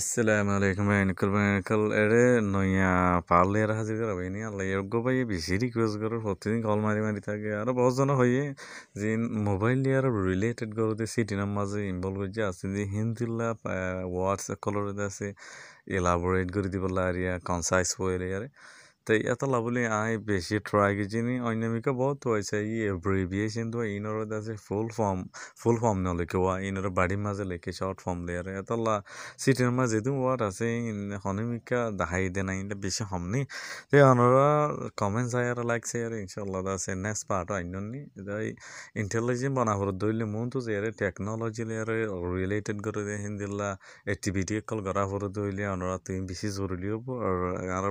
আসসালামু আলাইকুম এনকল এনকল এরে নয়া পারলে আর হাজির করা ভাই নি আল্লাহ যোগ্য ভাই বেশি রিকোয়েস্ট করো প্রতিদিন কল মারি মারি থাকে আর বহুজন হইয়ে যে মোবাইল নিয়ে আর রিলেটেড করতে সিটিনার মাঝে ইনভলভ হয়ে আছে যে হিন্দিল্লা হোয়াটসঅ্যাপ কলর আছে এলাবোরেট করে দিব আর কনসাইস হয়ে আরে तो ये तो लाभली आई बेसि ट्राई की जिन अन्यमिका बहुत हुआ है ये एब्रिविएस इन इन से फुल फॉर्म फुल फॉर्म न लिखे हुआ इन बाड़ी मजे लिखे शॉर्ट फॉर्म ले रहे तो ला सीटर में जेद वर्ड आसे अनमिका दहाई देना इन बेसि हमने तो इन कमेंट्स आए लाइक से यार इनशाला से नेक्स्ट पार्ट अन्य इंटेलिजेंट बना हो दिल्ली मुन तो यार टेक्नोलॉजी ले रहे रिलेटेड कर दे हिंदा एक्टिविटी कल करा हो दिल्ली अनुरा तुम बेसि जरूरी हो और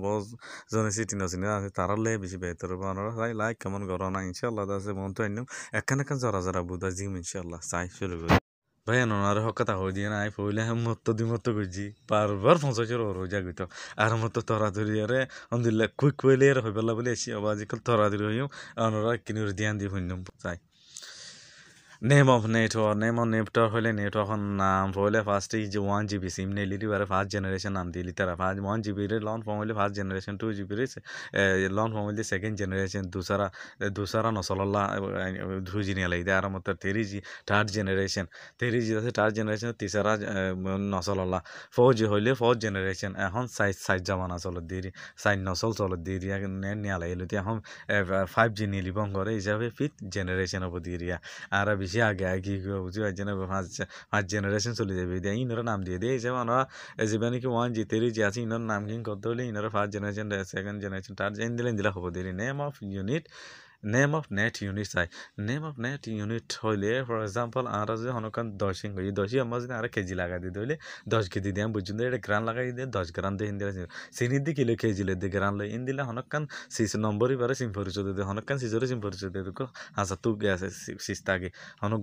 बहुत জনে সিটি নচিনি আছে তারা লে বেশি বেহতর বানোরা তাই লাইক কেমন করো না ইনশাল্লাহ আছে মন তো একদম এখানে একখান জরা জরা বুধা জিম ইনশাল্লাহ চাই শুরু করি ভাই এনার হকতা হয়ে দিয়ে নাই পইলে মত দিমত গজি বারবার পঞ্চাশের ওর হয়ে যাগিত আর মত তরা ধরি আরে আলহামদুলিল্লাহ কুইক কইলে আর হইবেলা বলে আসি আবার আজিকাল তরা ধরি হইম এনারা কিনুর ধ্যান দিয়ে হইনম চাই name of network name of network হলে নেটওয়ার্কের নাম হলে ফার্স্টে যে ওয়ান জিবি সিম নেলিটি বারে ফার্স্ট জেনারেশন নাম দিলি তারা ফার্স্ট ওয়ান জিবি রে লঞ্চ ফর্ম হলে ফার্স্ট জেনারেশন টু জিবি রে লঞ্চ ফর্ম হইলে সেকেন্ড জেনারেশন দুসারা দুসারা নসল্লা ধুজিনিয়া লাগে আর মতো তেরি জি থার্ড জেনারেশন তেরি জি আছে থার্ড জেনারেশন তিসারা নসল্লা ফোর জি হলে ফোর্থ জেনারেশন এখন সাইজ সাইজ জামানা চলত দিরি সাইজ নসল চলত দিয়া নেট নিয়া লাগিল এখন ফাইভ জি নিলিবং করে হিসাবে ফিফথ জেনারেশন হবো দিরিয়া আর বেশি আগে কি বুঝি পারছি না পাঁচ পাঁচ জেনারেশন চলে যাবে দিয়ে ইনারা নাম দিয়ে দিয়ে হিসেবে ওনারা যেবে কি ওয়ান জিতেরই যে আছে ইনার নাম কিং করতে হলে ইনারা first generation second generation third gen দিলে দিলে হবো দেরি name of unit name of net unit চাই নেম অফ নেট ইউনিট হইলে ফর এক্সাম্পল যে যদি অনেকক্ষণ দশিং করি দশই আমরা যদি আর কেজি লাগাই দিতে হইলে দশ কেজি দিয়ে বুঝুন এটা গ্রান লাগাই দিয়ে দশ গ্রান দিয়ে হিন্দি চিনি দি কিলো কেজি লে দিয়ে গ্রান লই ইন্দিলে অনেকক্ষণ সিস নম্বরই পারে সিম পরিচয় দিতে অনেকক্ষণ সিজরে সিম পরিচয় দিতে আচ্ছা তুগে আছে সিস তাগে অনেক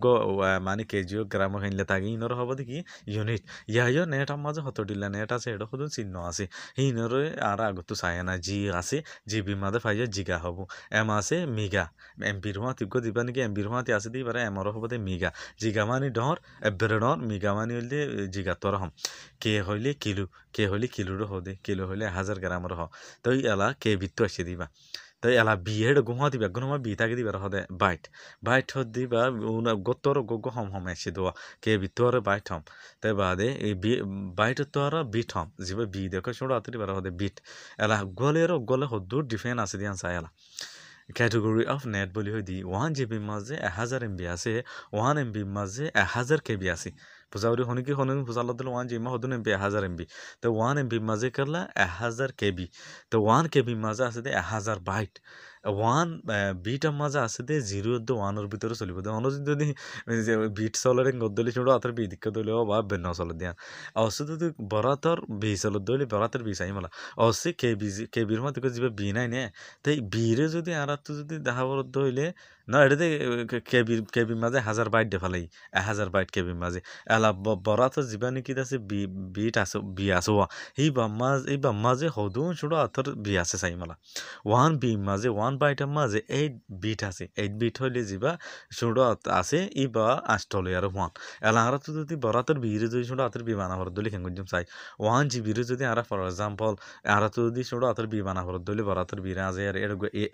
মানে কেজিও গ্রাম হিনলে তাগে ইনর হব দেখি ইউনিট ইয়াইও নেট আমার হত ডিলা নেট আছে এটা শুধু চিহ্ন আছে ইনরে আর আগত চাই না জি আছে জিবি মাদে ফাইয়া জিগা হব এম আছে মি মিগা এমপির হুঁয়াতি গো দিবা নাকি এমপির হুঁয়াতি তে দিই পারে এমর হব দে মিগা মানি ডর এব্বের ডর মানি হইলে জিগা তর হম কে হইলে কিলো কে হইলে কিলু হ দে কিলো হইলে হাজার গ্রাম হ তো এলা কে বিত্ত আসে দিবা তাই এলা বিয়েড গুহা দিবা গুহমা বি তাকে দিবার হদে বাইট বাইট হ দিবা গোতর গোত্তর গোগ হম হম এসে দোয়া কে বি তোর বাইট হম তাই বাদে এই বি বাইট তোর বিট হম যে বি দেখো শোড়া আতে দিবার হদে বিট এলা গলের গলে হদ্দুর ডিফেন আছে দিয়ে আনসা এলা ক্যাটেগরি অফ নেট বলি হয়ে দি ওয়ান জিবি মাঝে এক হাজার এমবি আছে ওয়ান এমবি মাঝে এক হাজার কেবি আছে বুজাবুজি শুনি কি শুনি বুজালত দিলোঁ ওৱান জি মই সুধোঁ এম বি এহাজাৰ এম বি তো ওৱান এম বিৰ মাজে কৰিলা এহাজাৰ কে বি তো ওৱান কে বিৰ মাজে আছে দে এহাজাৰ বাইট ওৱান বিটৰ মাজে আছে দে জিৰ' দ ওৱানৰ ভিতৰত চলিব দে অনুজ যদি বিট চলৰে গদলি চলো আঁতৰ বি দিকে দলি অ' বা বেন চলত দিয়া অচু যদি বৰাতৰ বি চলত দলি বৰাতৰ বি চাই মেলা অচি কে বি কে বিৰ মাজে যিবা বি নাই নে তে বিৰে যদি আঁৰাতটো যদি দেখাবলৈ দৌলে না এটাতে কেবি কেবির মাঝে হাজার বাইট দে ফেলাই এক হাজার বাইট কেবির মাঝে এলা বরা তো যিবা নেকি আছে বি বিট আছে বি আছে ওয়া এই বাম্মা এই বাম্মা যে হদুন ছোট আথর বি আছে চাই মালা ওয়ান বি মাঝে ওয়ান বাইটের মাঝে এইট বিট আছে এইট বিট হইলে যিবা ছোট আছে ই বা আষ্টলে আর ওয়ান এলা আর তো যদি বরাতর বিরে যদি ছোট আথর বি বানা হর দলি খেঙ্গুর চাই ওয়ান জিবির যদি আর ফর এক্সাম্পল আর তো যদি ছোট আথর বি বানা হর দলি বরাতর বিরা আছে আর এর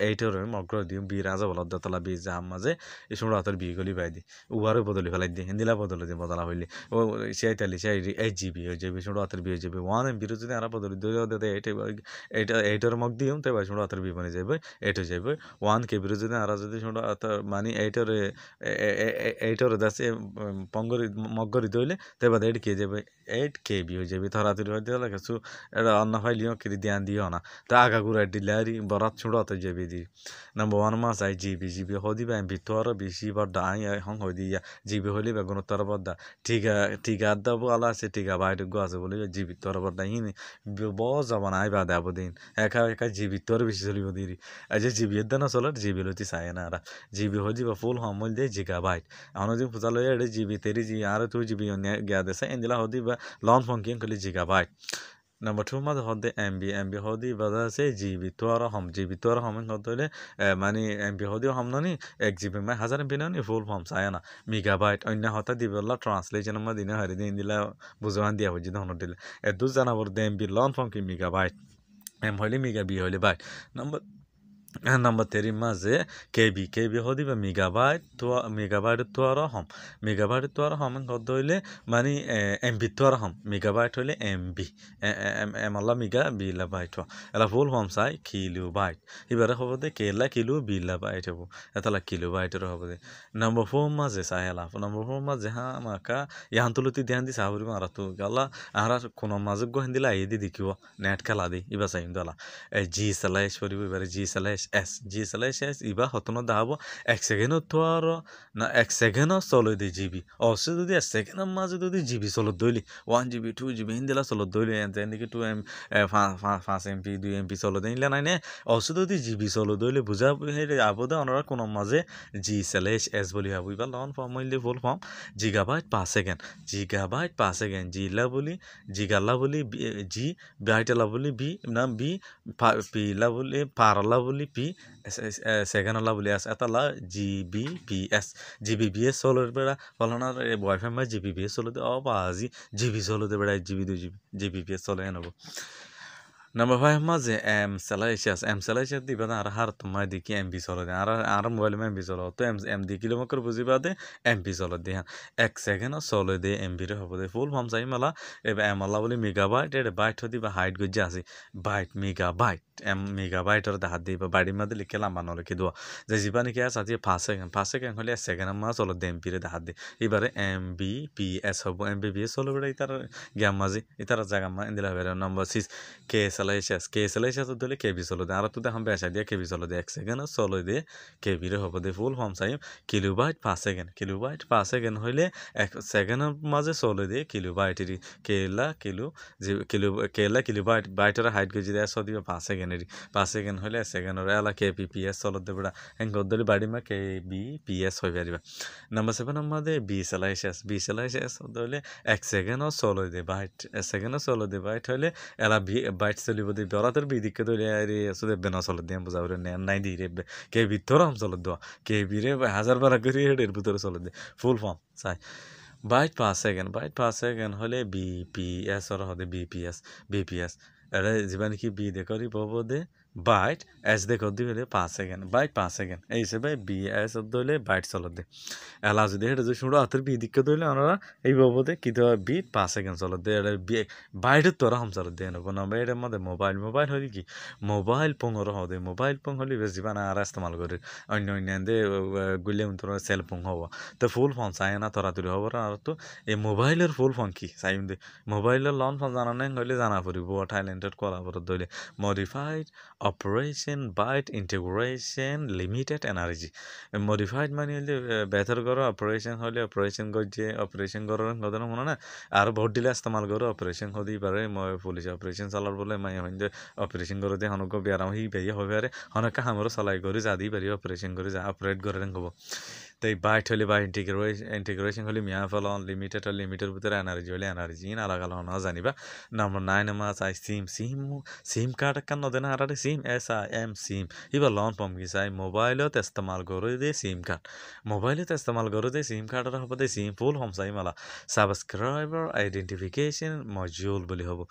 এইটের মগ্র দিও বিরা আছে দতলা বিজ যে মাজে এই সময় রাতের বিয়ে করলি পাই দি উহারও বদলি ফেলাই দি হিন্দিলা বদলি দি বদলা হইলে ও সেই তালি সেই এইট জিবি হয়ে যাবে সময় রাতের বিয়ে যাবে ওয়ান বিরো যদি আর বদলি দুই এইট এইটা এইটা মগ দিও তাই সময় রাতের বিয়ে মানে যাবে হয়ে যাবে ওয়ান বিরো যদি আর যদি সময় মানে এইটের এইটের দাসে পঙ্গরি মগরি দইলে তাই বাদ এইট কে যাবে এইট কে বি হয়ে যাবে ধরা তুলি হয়ে দিলে কিছু এটা অন্য ফাইলিও কেটে ধ্যান দিও না তা আগা গুড়া ডিলারি বরাত ছোড়াতে যাবে দি নাম্বার ওয়ান মাস আই জিবি জিবি হয়ে দিবা ভিতর বেশি বা ডাই এখন হয়ে দিয়া জিবে হইলে বা গুণতর বদা ঠিকা ঠিকার দা আলা আছে ঠিকা বাইরে গো আছে বলে জিবিত তর বদা হিনে ব যাব নাই বা দেব দিন একা একা জীবিত তর বেশি চলিব দিরি আজ জিবিয়ের দানা চলার জিবি লতি চাই না আর জিবি হয়ে যাবা ফুল হমল দিয়ে জিগা বাইট এখন যদি ফুজা লই এটা জিবি তেরি জি আর তুই জিবি গিয়া দেশে এন্দিলা হদি বা লন ফঙ্কিং করলে জিগা বাইট নম্বৰ টু মাজত সদায় এম বি এম বি সদি বাজাৰ আছে জি বি টু আৰু হম জি বি টু আৰু হম সদলে মানে এম বি সদি হম নানি এক জি বি মানে হাজাৰ এম বি নানি ফুল ফৰ্ম চাই না মিগা বাইট অন্য হতে দিব লাগে ট্ৰান্সলেশ্যন মই দিনে হেৰি দিন দিলে বুজোৱান দিয়া হৈছে ধৰণত দিলে এইটো জানাব এম বি লং ফৰ্ম কি মিগা বাইট এম হ'লে মিগা বি হ'লে বাইট নম্বৰ নাম্বার তেরির মাঝে কেবি কেবি হ দিবা মেগাবাইট তো মেগাবাইটের তো আর হম মেগাবাইটের তো আর হম কত হইলে মানে এমবি তো আর হম মেগাবাইট হইলে এমবি এমলা মেগা বিলা বাইট এলা ভুল হম চাই কিলো বাইট এবারে হব দে কেলা কিলো বিলা বাইট হব এতলা কিলো বাইটের হব দে নম্বর ফোর মাঝে চাই এলা নম্বর ফোর মাঝে হ্যাঁ মাকা ইহান তুলতি ধ্যান দিছে আহরি মারা তো গালা আহরা কোন মাঝে গহেন দিলা এই দি দেখিব নেট খেলা দি ইবা চাই দলা জি চালাইশ পরিব এবারে জি চালাইশ এছ এছ জি এছ এল এছ এছ ইবা সতনত দেখাব এক ছেকেণ্ডত উঠোৱা আৰু না এক ছেকেণ্ডৰ চলত দি জিবি অৱশ্যে যদি এক ছেকেণ্ডৰ মাজত যদি জি বি চলত দৌলি one G B two GB সেইদিনা চলত দৌলি যেনেকৈ টু এম পাঁচ এম পি দুই এম পি চলত আনিলে নাই নে অৱশ্যে যদি জি বি চলত দৌলি বুজাব সেই আবদে অনৰা কোনো মাজে জি এছ এল এছ বুলি ভাবোঁ ইবা লন ফৰ্ম মই ফুল ফৰ্ম জিগাবাইট পাঁচ ছেকেণ্ড জিগাবাইট পাঁচ ছেকেণ্ড জি লা বুলি জিগালা বুলি জি বাইটেলা বুলি বি না বি পি লা বুলি পাৰলা বুলি পি সেখানে লা বলে আছে এটা লা G B B S G B B S চলের বেড়া ফলানার ওয়াইফাই মা জি বি বি এস চলতে অ বা আজি জি বি চলতে বেড়া জিবি দু GB G B B S চলে নেব ফাইভ ನಮ್ಮ ಫಹಮಾಜೆ এম সেলাইসিয়াস ಎಮ್ ಸಲೈಶಿಯಾಸ್ ದಿ ಬದ ಅರ್ಹಾರ್ ತುಮ್ಮ ದಿಕ್ಕಿ ಎಮ್ ಪಿ ಸೋಲೋದೆ ಅರ আর মোবাইল এম পি চলো তো এম ಎಮ್ ದಿ ಕಿಲೋಮೀಟರ್ বুঝি বাদে এম পি চলো দিয়ে হ্যাঁ এক সেকেন্ড চলো দিয়ে এম পিৰে হবো দে ফুল ফর্ম চাই মেলা এবার এম আল্লাহ বুলি মেগা বাইট এটা বাইট হতে বা হাইট গজ্জে আছে byte mega byte M mega বাইটৰ দেহাত দিবা বাড়ির মধ্যে লিখে লাম্বা নলিখে দেওয়া যে যিবা নেকি আছে আজি ফার্স্ট সেকেন্ড ফার্স্ট সেকেন্ড হ'লে এক সেকেন্ড মা চলো দে এম পিৰে দেহাত দিয়ে এবারে এম বি পি এস হবো এম বি বি এস চলো বেড়ে ইতাৰ গ্যাম মাজি ইতাৰ জায়গা মা এন্দিলা বেড়ে নম্বর সিক্স কে এস चला शेष কে चला शेष धोले के भी चलो दे और तो हम বেচা দিয়ে কে বি चलो दे এক सेकेंड चलो दे কে भी হব দে ফুল ফর্ম চাইম বাইট পাঁচ সেকেন্ড বাইট পাঁচ সেকেন্ড হইলে এক সেকেন্ডের মাঝে চলো দিয়ে কিলো কিলোবাইটেরই কেলা কিলো যে কিলো কেলা বাইট বাইটের হাইট গজি দেয় সদি পাঁচ সেকেন্ডেরই পাঁচ সেকেন্ড হইলে সেকেন্ডের এলা কে পি পি এস চলত দেবড়া হ্যাঁ গদ্দলি বাড়ি মা কে বি পি এস হয়ে পারিবা নাম্বার সেভেন দে বি চালাই শেষ বি চালাই শেষ হইলে এক সেকেন্ডও চলো দে বাইট এক সেকেন্ডও চলো দে বাইট হইলে এলা বি বাইট চলিব দি বেড়াতের বিদিকে ধরে রে আসলে বেনা চলত দিয়ে বোঝা হলে নেন নাই দি রে কে ভিতর আম চলত দেওয়া কে বিরে হাজার বারা করি হেডের ভিতরে চলত দে ফুল ফর্ম চাই বাইট পাঁচ সেকেন্ড বাইট পাঁচ সেকেন্ড হলে বিপিএস ওরা হতে বিপিএস বিপিএস এটা যিমান কি বি দেখি পাব দে বাইট এস দে কদি হলে পাঁচ সেকেন্ড বাই পাঁচ সেকেন্ড এই হিসেবে বি এস অব্দ হলে বাইট চলত দে এলা যদি এটা যদি শুনো হাতের বি দিকে ধরলে আমরা এই বাবদে কি দেওয়া বি পাঁচ সেকেন্ড চলত দে এটা বি বাইটের তোরা হাম চলত দে নব নবে এটা মধ্যে মোবাইল মোবাইল হলে কি মোবাইল পং ওর হদে মোবাইল পং হলে বেশ জীবন মানে আর ইস্তেমাল করে অন্য অন্য দে গুলে তোর সেল পং হব তো ফুল ফোন চাই না তোরা তুলি হব আর তো এই মোবাইলের ফুল ফোন কি চাই দে মোবাইলের লন ফোন জানা নাই হলে জানা পড়ব থাইল্যান্ডের করা পর ধরলে modified operation byte integration limited energy modified মানে হলে বেহতর কর অপারেশন হলে অপারেশন করছে অপারেশন করার কথা মনে না আর বহুত ডিলে ইস্তেমাল করো অপারেশন হতেই পারে মই পুলিশ অপারেশন চালার বলে মাই হইন অপারেশন করে দিয়ে হনক ব্যারাম হই বেয়ে হবে আরে হনকা আমারও চলাই করে যা দিই পারি অপারেশন করে যা অপারেট করে হবো they bitally by integration integration holi mia fala on limited or limiter bhitare energy holi energy in alag alag na janiba number 9 ma sai sim sim sim card kan no dena ara sim s i m sim iba lon pom ki sai mobile ot istemal goru de sim card mobile ot istemal goru de sim card ra hobe de sim full hom sai mala subscriber identification module boli hobo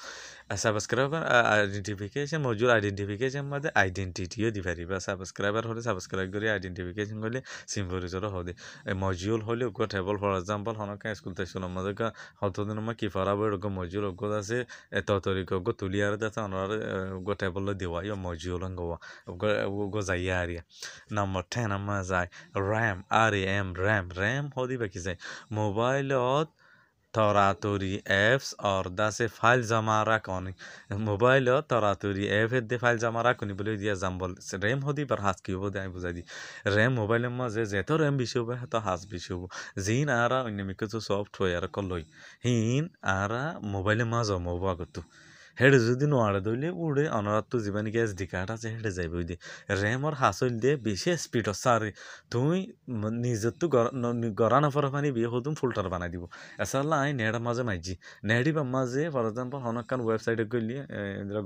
subscriber identification module identification মধ্যে আইডেন্টিটিও দি পারিবা subscriber হলে subscribe করে identification করলে simple result saudi module hole go table for example hono ka school ta shulom na ka hotodin ma ki farabo go module go ase to toriko go tuliar da ta onor go table diwa yo module ngo go zayari number 10 ama zai ram ram ram ram hodi ba ki zai mobile ot তরাতরি apps অর দাসে file জমা রাখনি mobile তরাতরি অ্যাপের দিয়ে file জমা রাখনি বলে দিয়া যাম বল রেম হদি বার হাজ কিব দিয়ে বুঝাই দি রেম মোবাইলের মাঝে যেত রেম বেশি হবে হতো হাজ বেশি হব জিন আরা অন্য কিছু সফটওয়্যার কলই হিন আরা মোবাইলের মাঝে মোবা করতো হেড যদি নোৱাৰে দৌলি উৰে অনুৰাধটো যিমান নেকি ডিকাৰ্ট আছে হেড যাব দিয়ে ৰেমৰ সাঁচলি দিয়ে বেছি স্পীডত চাৰি তুমি নিজতো গৰা নফৰা পানী বিয়ে সুধোঁ ফুল্টাৰ বনাই দিব এচাল আই নেহৰ মাজে মাৰিজি নেহৰি বা মাজে ফৰ এক্সাম্পল সনকান ৱেবছাইটত গ'লি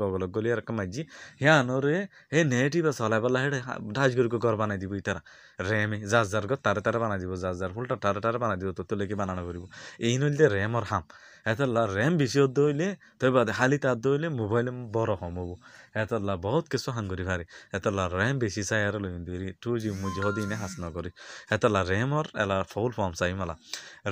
গগলত গ'লি এনেকৈ মাৰিজি সেয়া আনৰে সেই নেহৰি বা চলাই পেলাই হেড ঠাইজগুৰিকো গড় বনাই দিব ইতাৰা ৰেমে যাৰ যাৰ গত তাৰে তাৰে বনাই দিব যাৰ যাৰ ফুল তাৰে তাৰে বনাই দিব তোৰ তোলৈকে বানান কৰিব এই নলিতে ৰেমৰ হাম সিহঁতৰ লা ৰেম বেছি দৌৰিলে তই বাদে খালী তাত দৌৰিলে মোবাইল বৰ হম হ'ব সিহঁতৰ লা বহুত কিছু সাংঘৰি ভাৰি সিহঁতৰ লা ৰেম বেছি চাই আৰু লৈ দৌৰি যি মোৰ মোজি সদিনে সাজ নকৰি সিহঁতৰ লা ৰেমৰ এলা ফুল ফৰ্ম চাই মালা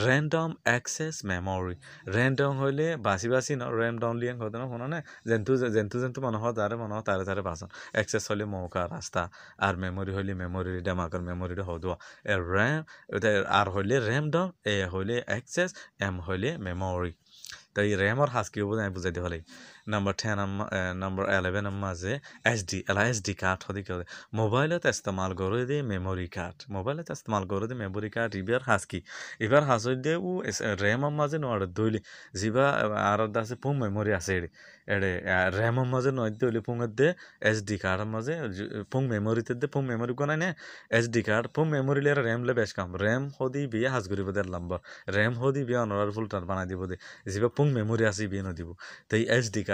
ৰেণ্ডম এক্সেছ মেমৰি ৰেণ্ডম হ'লে বাচি বাচি ন ৰেণ্ডম লিয়ে ঘৰতে শুনা নাই যেনটো যেনটো যেনটো মানুহৰ তাৰে মানুহৰ তাৰে তাৰে বাচন এক্সেছ হ'লে মৌকা ৰাস্তা আৰু মেমৰি হ'লে মেমৰি ডেমাকৰ মেমৰি মেমৰিটো হ'ব এ ৰেম আৰ হ'লে ৰেম ডম এ হ'লে এক্সেছ এম হ'লে মেমৰি তো এই ৰেমৰ সাজ কি হ'ব বুজাই দিব লাগিব এলেভেন टेन नम्बर एलेभेन माजे एचडी एल एचडी कार्ड সদিকে মোবাইলত ইস্তেমাল করে দিয়ে মেমোরি কার্ড মোবাইলত ইস্তেমাল করে দিয়ে মেমোরি কার্ড ইবার হাস কি ইবার হাস দিয়ে ও র্যাম মাঝে নোয়াড়ে দইলি জিবা আর আছে পুং মেমোরি আছে এড়ে এড়ে র্যাম মাঝে নয় দইলি পুঙের দে ডি কার্ড মাঝে পুং মেমোরিতে দে পুং মেমোরি কোনায় নে ডি কার্ড পুং মেমোরি লে র্যাম লে বেশ কাম র্যাম হদি বিয়ে হাস করিব দের লম্বর র্যাম হদি বিয়ে ফুল ফুলটার বানাই দিব দে জিবা পুং মেমোরি আছে বিয়ে নদিব তাই D card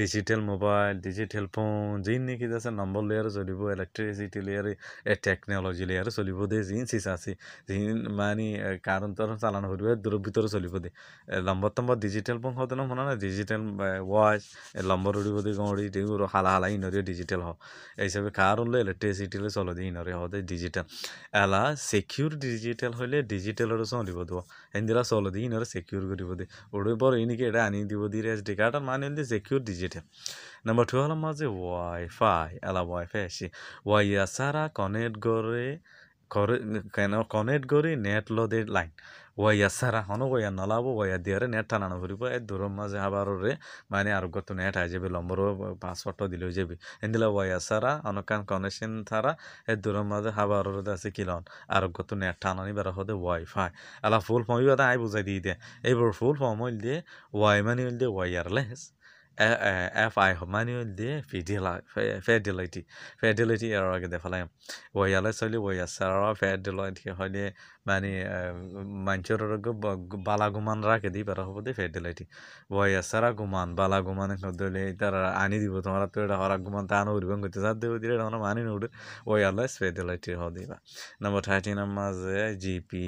digital mobile digital phone যি নেকি আছে নম্বৰ লেয়াৰ চলিব ইলেক্ট্ৰিচিটি লেয়াৰ এই টেকনলজি লেয়াৰ চলিব দে যি চিজ আছে যি মানে কাৰণ চালান সুধিব দূৰৰ ভিতৰত চলিব দে নম্বৰ তম্বৰ ডিজিটেল ফোন হওঁতে নহয় শুনা ডিজিটেল ৱাচ নম্বৰ সুধিব দে গঁড়ি তেওঁ শালা শালা ইনৰে ডিজিটেল হওক এই হিচাপে কাৰণ লৈ ইলেক্ট্ৰিচিটি লৈ চলে দে ইনৰে হওঁ দে ডিজিটেল এলা চেকিউৰ ডিজিটেল হ'লে ডিজিটেলৰো চলিব দিব সেইদিনা চলে দে ইনৰে চেকিউৰ কৰিব দে উৰিব এনেকৈ এটা আনি দিব দি এছ মানে হ'ল ডিজিটেল যেটা নাম্বার টু হলাম মাঝে ওয়াইফাই এলা ওয়াইফাই আসি ওয়াইয়া সারা কনেক্ট করে কেন কনেক্ট করি নেট ল দে লাইন ওয়াইয়া সারা হন ওয়া নলাব ওয়া দিয়ারে নেট টানানো ফুরিব এ দূর মাঝে আবারে মানে আর গত নেট আই যাবে লম্বর পাসওয়ার্ড দিলেও যাবি এদিলা ওয়াইয়া সারা অনকান কানেকশন থারা এ দূর মাঝে হাবার আছে কিলন আর গত নেট টানানি বেড়া হতে ওয়াইফাই আলা ফুল ফর্ম আই বুঝাই দিয়ে দে এইবার ফুল ফর্ম হইল দিয়ে ওয়াই মানে হইল দিয়ে ওয়াইয়ারলেস fi manual de fidelity fidelity fidelity error ke de phalam wo yala soli wo yasara fidelity hole মানে মানুষের বালা গুমান রাখে দিই পারা হবো দে ফেডেলাইটি দিলাইটি ভয় গুমান বালা গুমান দলে তারা আনি দিব তোমার তো এটা হরা গুমান তা আনো উড়বেন করতে সাথ দেবো দিলে আমরা মানি না উড়ে ওই আল্লাহ ফের দিলাইটি হ দিবা number thirty number GP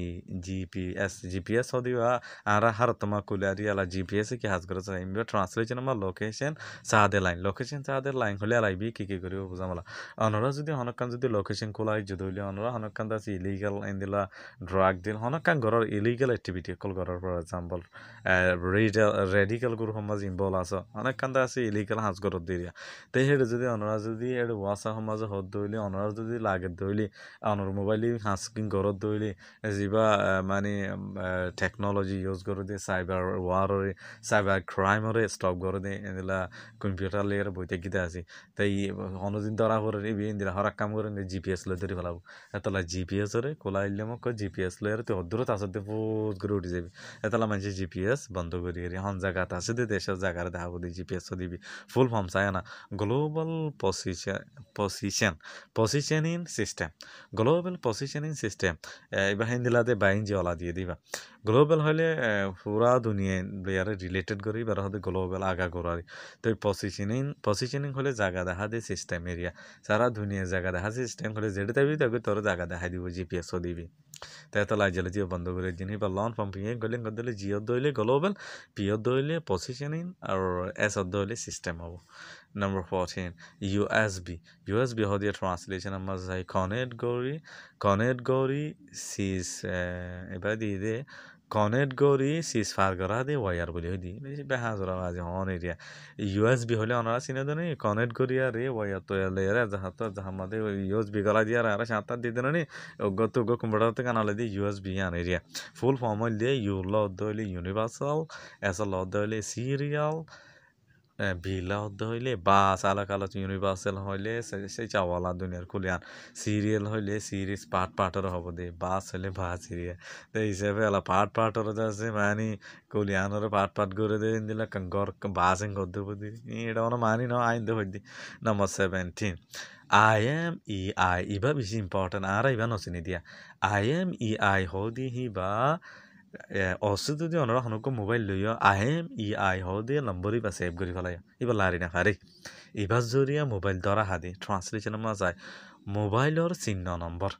GPS GPS হ দিবা আর হার তোমা কুলারি আলা জিপিএস কি হাজ করে ইমবে ট্রান্সলেশন আমার লোকেশন সাহাদে লাইন লোকেশন সাহাদে লাইন হলে আলাইবি কি কি করিব বুঝামলা অনরা যদি অনেকক্ষণ যদি লোকেশন খোলা যদি হইলে অনরা অনেকক্ষণ আছে ইলিগাল এন দিলা ড্ৰাগ ডিল হনকান ঘৰৰ ইলিগেল এক্টিভিটি অকল ঘৰৰ পৰা এক্সাম্পল ৰেডিয়েল ৰেডিকেল গৰু সমাজ ইনভল্ভ আছে অনেকখান তাই আছে ইলিগেল সাজ ঘৰত দিয়া তে সেইটো যদি অনুৰাগ যদি এইটো ৱাছা সমাজৰ হত ধৰিলে অনুৰাগ যদি লাগে ধৰিলে অনুৰ মোবাইল সাজ ঘৰত ধৰিলে যিবা মানে টেকন'লজি ইউজ কৰি দিয়ে চাইবাৰ ৱাৰৰে চাইবাৰ ক্ৰাইমৰে ষ্টপ কৰি দিয়ে এনেদিলা কম্পিউটাৰ লৈ বৈতাকিতা আছে তে অনুদিন দৰা কৰি দিয়ে এদিনা কাম কৰি জি পি এছ লৈ ধৰি পেলাব এতিয়া জি পি এছৰে কোলাই দিলে কয় জি পি জিপিএস লয়ার তো অদ্দূরত আসতে ফুজ করে উঠি যাবি এতলা মানুষের জিপিএস বন্ধ করি আর হন জায়গাতে আছে দে দেশের জায়গার দেখা দি জিপিএস দিবি ফুল ফর্ম চায় না global position position positioning system global positioning system এবার হিন্দিলাতে বাইন ওলা দিয়ে দিবা গ্ল'বেল হ'লে পূৰা দুনিয়াই ইয়াৰে ৰিলেটেড কৰি বাৰু সদায় গ্ল'বেল আগা কৰাৰ তো পচিশ্যনিং পচিশ্যনিং হ'লে জাগা দেখা দিয়ে চিষ্টেম এৰিয়া চাৰা ধুনীয়া জেগা দেখা চিষ্টেম হ'লে যেতিয়া টাইপি তাকে তোৰ জাগা দেখাই দিব জি পি এছ দিবি তেতিয়া লাইট জ্বলাই দিব বন্ধ কৰি দিন সেইবাৰ লন পাম্পিঙে গ'লে গধূলি জিঅ'ত দৌৰিলে গ্ল'বেল অ'ত দৌৰিলে পচিশ্যনিং আৰু এছত দৌৰিলে চিষ্টেম হ'ব number 14 usb usb ho dia translation amaz hai connect gori connect gori sis ebadi de connect gori sis far gora de wire boli hoidi be hazara waz hon area usb hole onara sine dane connect gori are wire to le re ja hat ja hamade usb gala dia ara shata de dane ni ogot ogo computer te kanale di usb an area full form hole de you lo dole universal as a lo dole serial হ্যাঁ, ভিলা হতে হইলে বা চালা কালা universal হইলে সেই চাওয়ালা দুনিয়ার খুলিয়ান সিরিয়াল হইলে সিরিজ পাট পাটর হব দে বাস হইলে বা সিরিয়াল তো হিসেবে এলা পাট পাটর যাচ্ছে মানি কুলিয়ানোর পাট পাট করে দিয়ে দিলে গর বাসেন করতে বুদি এটা মানে মানি না আইন দে হইদি number seventeen I M E I ইভা বেশি ইম্পর্টেন্ট আর ইভা no I M E I I. Hodi e বা অস্তিত যদি অনৰ সনক মোবাইল লৈ আহেম ই আই হ দিয়ে নম্বৰ ইবা ছেভ কৰি পেলাই ইবা লাৰি নাখা ৰে ইবা জৰিয়া মোবাইল দ্বাৰা হাদি ট্ৰান্সলেশ্যন মই যায় মোবাইলৰ চিহ্ন নম্বৰ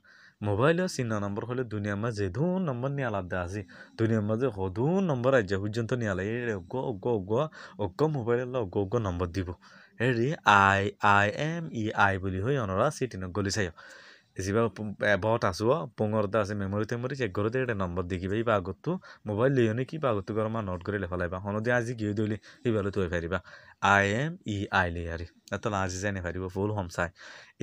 মোবাইলৰ চিহ্ন নম্বৰ হ'লে দুনিয়াৰ মাজ যেধোন নম্বৰ নিয়ালা দে আজি দুনিয়াৰ মাজে সদোন নম্বৰ আহি যায় সূৰ্যন্ত নিয়ালে এই অগ্ৰ অগ্ৰ অগ্ৰ অগ্ৰ মোবাইলৰ অগ্ৰ অগ্ৰ নম্বৰ দিব হেৰি I I M E I বুলি হৈ অনৰা চিটিনক গলি চাই ଯିବା ବହୁତ ଆସିବ ପୁଙ୍ଗରଦ ଆସେ ମେମୋରି ତେମୋରି ଚେକ୍ କରୁ ଗୋଟେ ନମ୍ବର ଦେଖିବେ ବା ଆଗକୁ ମୋବାଇଲ ଲିଅନି କି ବା ଆଗକୁ ଗରମା ନୋଟ୍ କରି ଲେଖା ଲାଇବା ହନଦି ଆଜି ଗିଏ ଦୋଲି ହେଇବାରୁ ତୋଇ ଫେରିବା আই এম ই আইলিয়ারি তাহলে আজ জানি পারিব ফুল চাই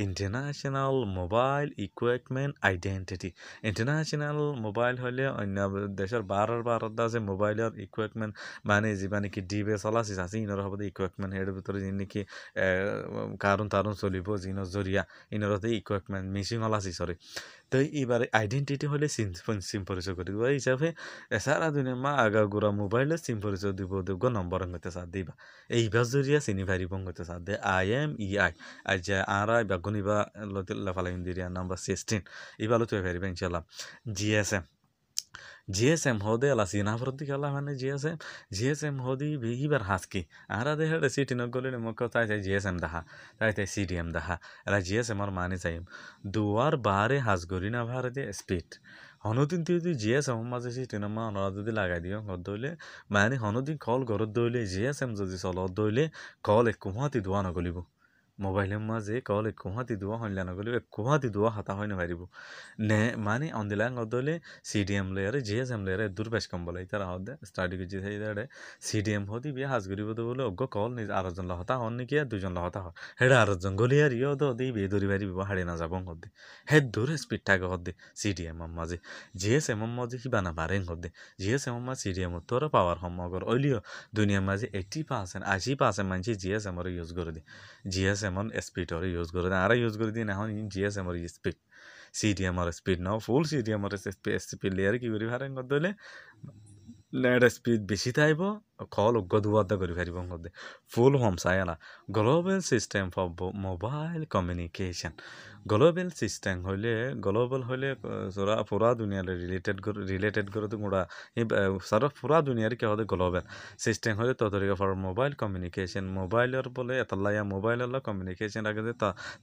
international mobile equipment identity international mobile হলে অন্য দেশের বারোর বারোর যে মোবাইলের ইকুইপমেন্ট মানে যিমান নেকি ডিবে চলাচি আছে ইনর হবদে ইকুইপমেন্ট এর ভিতরে যি নেকি কারণ তারণ চলিব যিন জরিয়া ইনরতে ইকুইপমেন্ট মিশিং হলাচি সরি তো এইবার আইডেন্টিটি হলে সিম পরিচয় করে দিব এই হিসাবে সারা দুনিয়া মা আগা গোড়া মোবাইলে সিম পরিচয় দিব দিব নম্বর হতে সাথ দিবা এইবার জরিয়া চিনি ভারিবং হইতে সাদে আই এম ই আই আর যে আর আই বাগুন ইবা লাফালাইন দিরিয়া নাম্বার সিক্সটিন ইবা লো তুই ভারিবে ইনশাল্লাহ G S M G M হদে এলা সিনা ফরতি কালা মানে G G M GSM GSM হদি বিবার হাসকি আরা দে হেড সিটি ন গলে নে মক তাই তাই এম দাহা তাই তাই ডি এম দাহা এলা জিএসএম আর মানে চাই দুয়ার বারে হাসগরি না ভারতে স্পিড হনুদিন তুই তুই জি এস এম মাঝে সেই টেনামা অনরা যদি লাগাই দিও ঘর দইলে মানে হনুদিন কল ঘরত দইলে জি এস এম যদি চলত দইলে কল এক কুমাতি দোয়া নগলিব মোবাইলের মাঝে কল এক কুহাতি দোয়া হইলা নগলে এক কুহাতি দোয়া হাতা না পারিব নে মানে অন্দিলা গদলে সিডিএম লেয়ারে জিএসএম লেয়ারে বেশ কম বলে তারা হদে স্টাডি করছি সেই দাঁড়ে সিডিএম হতি বিয়ে হাজ করিব দে বলে অজ্ঞ কল নিজ জন লহতা হন নাকি আর দুজন লহতা হয় হেডা গলি আর ইয় তো অদি বিয়ে ধরি পারিব হাড়ে না যাব হদে হে দূরে স্পিড টাকে হদে সিডিএম এম মাঝে জিএসএম এম মাঝে কিবা না বারেং হদে জিএসএম এম মাঝে সিডিএম তোর পাওয়ার হম অগর অলিও দুনিয়ার মাঝে এইটি পার্সেন্ট আশি পার্সেন্ট মানুষ জিএসএম ইউজ করে দে জিএসএম এমন স্পিড ওরা ইউজ করে আর ইউজ করে দিন এখন জিএস এমর স্পিড সিডিএমর স্পিড নাও ফুল সিডিএমর স্পিড লেয়ার কি করি ভারেন করদলে ল্যাড স্পিড বেশি থাকব call Godwada Gurivaribangodde. Full form Sayana Global System for Mobile Communication. Global system হইলে গ্লোবাল হইলে সারা পুরা দুনিয়ার রিলেটেড রিলেটেড করে গোড়া সারা পুরা দুনিয়ার কি হতে গ্লোবাল সিস্টেম হইলে তদরিকা ফর মোবাইল কমিউনিকেশন মোবাইলের বলে এতলাইয়া মোবাইল হলো কমিউনিকেশন রাখে দে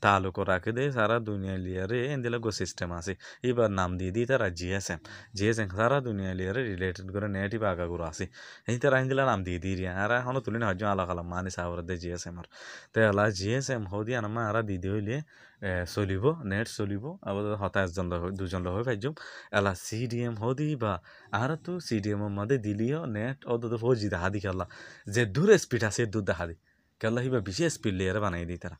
তালুকও রাখে দে সারা দুনিয়া লিয়ারে এদিলে গো সিস্টেম আছে এবার নাম দিয়ে দিই তারা জিএসএম জিএসএম সারা দুনিয়া লিয়ারে রিলেটেড করে নেটিভ আগা করে এই তারা এদিলা am di dir yani ara hono tulin hajo ala khala mani sawra de gsm ar te ala gsm hodi ana ma ara di dile solibo net চলিব আৰু হতা এজন লৈ দুজন লৈ পাইজম এলা চি ডি এম হদি বা আৰু তো চি ডি এমৰ মধ্যে দিলিও নেট অ তো ফৌজি দেখা দি খেলা যে দূর স্পিড আছে দূর দেখা দি খেলা হিবা বিশেষ স্পিড লেয়ার বানাই দি তারা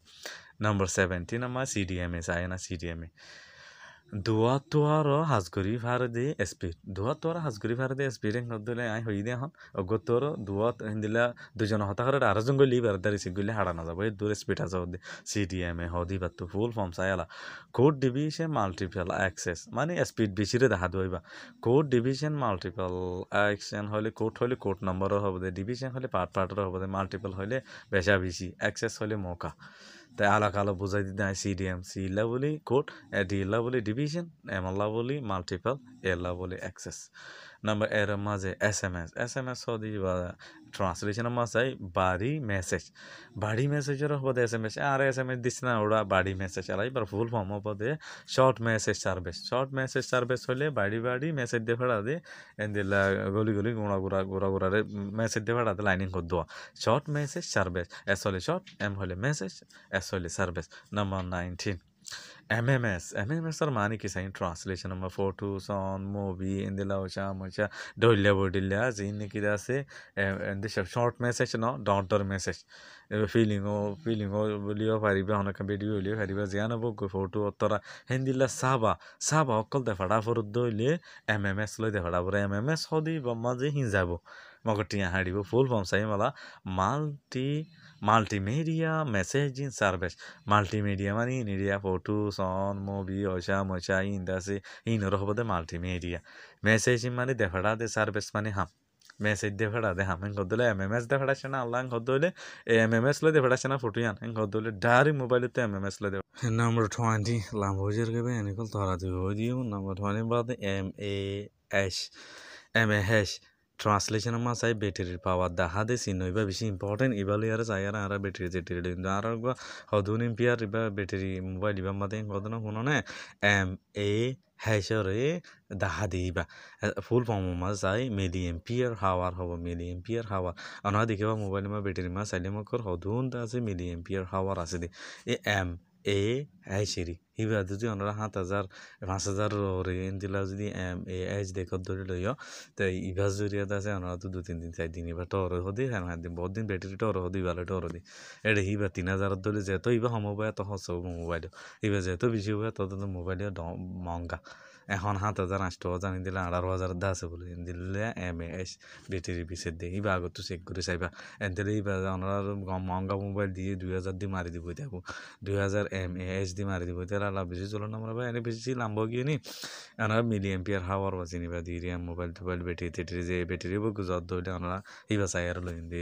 নম্বর সেভেন্টিন আমার সি ডি এম এস আয় না সি ডি এম এ দুৱাতোৱাৰ সাজগুৰি ভাৰ দি স্পীড দুৱাতোৱাৰ সাজগুৰি ভাৰ দি স্পীড এং নদলে আই হৈ দিয়ে এখন অগতোৰ দুৱাত সেইদিলা দুজন হতাশৰ আৰু এজন গলি ভাৰ দাৰি গলি হাড়া নাযাব এই দূৰ স্পীড আছে সদি চি ডি এম এ সদি পাতটো ফুল ফৰ্ম চাই আলা ক'ত ডিভিশ্যন মাল্টিপল এক্সেছ মানে স্পীড বেছিৰে দেখা দিব আহিবা ক'ত ডিভিশ্যন মাল্টিপল এক্সেন হ'লে ক'ৰ্ট হ'লে ক'ৰ্ট নম্বৰৰ হ'ব দে ডিভিশ্যন হ'লে পাৰ্ট পাৰ্টৰ হ'ব দে মাল্টিপল হ'লে বেচা বেছি এক্সেছ হ'লে মৌকা তাই আলাক আলো বোঝাই দিতে হয় সি সি সিল্লা বলি কোড ডি ডিল্লা বলি ডিভিশন এম এমআল্লা বলি মাল্টিপল এল্লা বলি অ্যাক্সেস নাম্বার এর মাঝে S M S S M S বা ट्रांसलेशन मसाई बारी मेसेज बारी मेसेज हम दे एस एम एस आर एस एम एस दिशा बारी मेसेज चला पर फुल फॉर्म हो पदे short message service short message service हेल्ले बाड़ी बाड़ी मेसेज दे फेड़ा दे एंदी गली गली गुणा गुरा गुरा गुरा मेसेज दे फेड़ा दे लाइनिंग को दुआ शर्ट मेसेज सार्वेस एस हेल्ले शर्ट एम हेल्ले मेसेज एस हेल्ले सार्वेस नंबर नाइनटीन ఎంఎంఎస్ ఎంఎంఎస్ఆర్ మానికి సైన్ ట్రాన్స్లేషన్ అమ్మ ఫోటోస్ ఆన్ మూవీ ఇందులో షామోషా డొల్లా ఒడిల్లా జీన్కి దాసే ఎంత షార్ట్ మెసేజ్ నో డౌంటర్ మెసేజ్ ఫీలింగ్ ఫీలింగ్ ఉలియో పారిబా అనక బిడి ఉలియో పారిబా జియాన బుక్ ఫోటో ఉత్తర హెందిల్లా సాబా సాబా ఒక్కల దెఫడా ఫరుద్దు ఇల్లి ఎంఎంఎస్ లో దెఫడా ఫర ఎంఎంఎస్ హోది బొమ్మ జే హింజాబు మొగటి హాడిబు ఫుల్ ఫామ్ సై మళ్ళా multi multimedia messaging service multimedia মানে ইনিডিয়া ফটো সন মুভি ওশা মশা ইন্দাসি ইনর হবদে মাল্টিমিডিয়া মেসেজিং মানে দেফড়া দে সার্ভিস মানে হাম মেসেজ দিয়ে দে হাম হেন কর এম এম এস দিয়ে ফেড়াচ্ছে না আল্লাহ কর দিলে এম এম এস লো দিয়ে ফেড়াচ্ছে না ফটো ইয়ান হেন কর দিলে ডাইরি মোবাইলে তো এম এম এস লো দিয়ে নম্বর টোয়েন্টি লাম্বোজের কেবে এনেকল ধরা দিব দিও নম্বর টোয়েন্টি বাদ M A S M A hash ട്രാൻസ്ലേഷനെ മാസായി ബെറ്ററി പാവാ ദഹാദെ സിൻ ഇവ വിഷയം ഇമ്പോർട്ടൻറ്റ് ഇവാലുയാറ് ചായാറ് ആറാ ബെറ്ററി ജെറ്ററി কিন্তু আর হদুনিম পিয়ার ইবা বেটেরি মোবাইল মাতে মাদে কদনা হুননে এম এ হ্যাশরে দাহা দিবা ফুল ফর্ম মা চাই মেলি এম্পিয়ার হাওয়ার হব মেলি এম্পিয়ার হাওয়ার অনা দেখিবা মোবাইল মা বেটেরি মা চাইলে মকর হদুন আছে মিলি এম্পিয়ার হাওয়ার আছে দে এ এম এ আই সিরি হিবা যদি ওনারা সাত হাজার পাঁচ হাজার দিলাও যদি এম এ এইচ দেখত ধরে লইও তো ইভাস জরিয়াত আছে ওনারা তো দু তিন দিন চার দিন এবার টর হদি হ্যাঁ হ্যাঁ বহুত দিন ব্যাটারি টর হদি ভালো টর হদি এটা হিবা তিন হাজার ধরে যেহেতু ইবা সমবায় তো হচ্ছে মোবাইল ইবা যেহেতু বেশি হবে তত মোবাইল মহঙ্গা এখন সাত হাজার আটশো হাজার দিলে আঠারো হাজার দা আছে বলে দিলে এম এ এস ব্যাটারি পিসের দিয়ে ইবা আগত চেক করে চাইবা এনতেলে ইবা ওনারা মহঙ্গা মোবাইল দিয়ে দুই হাজার দিয়ে মারি দিব দেখো দুই হাজার এম এ এস দিয়ে মারি দিব তাহলে আল্লাহ বেশি চলো না আমরা এনে বেশি লাম্ব গিয়ে নি ওনারা মিলি এম্পিয়ার হাওয়ার বাঁচি নিবা দিয়ে মোবাইল টোবাইল ব্যাটারি ট্যাটারি যে ব্যাটারি বই গুজর ধরে ওনারা ইবা চাই আর লইন দিয়ে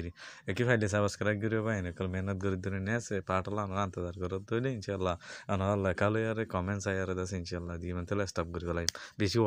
একই ফাইলে সাবাস করা গিয়ে বা এনেকল মেহনত করে ধরে নেছে পাঠালাম আন্তর্জাত করে ধরে ইনশাল্লাহ ওনারা লেখালো আর কমেন্ট চাই আর দাস ইনশাল্লাহ দিয়ে মানে তাহলে স্টপ করি 你是说？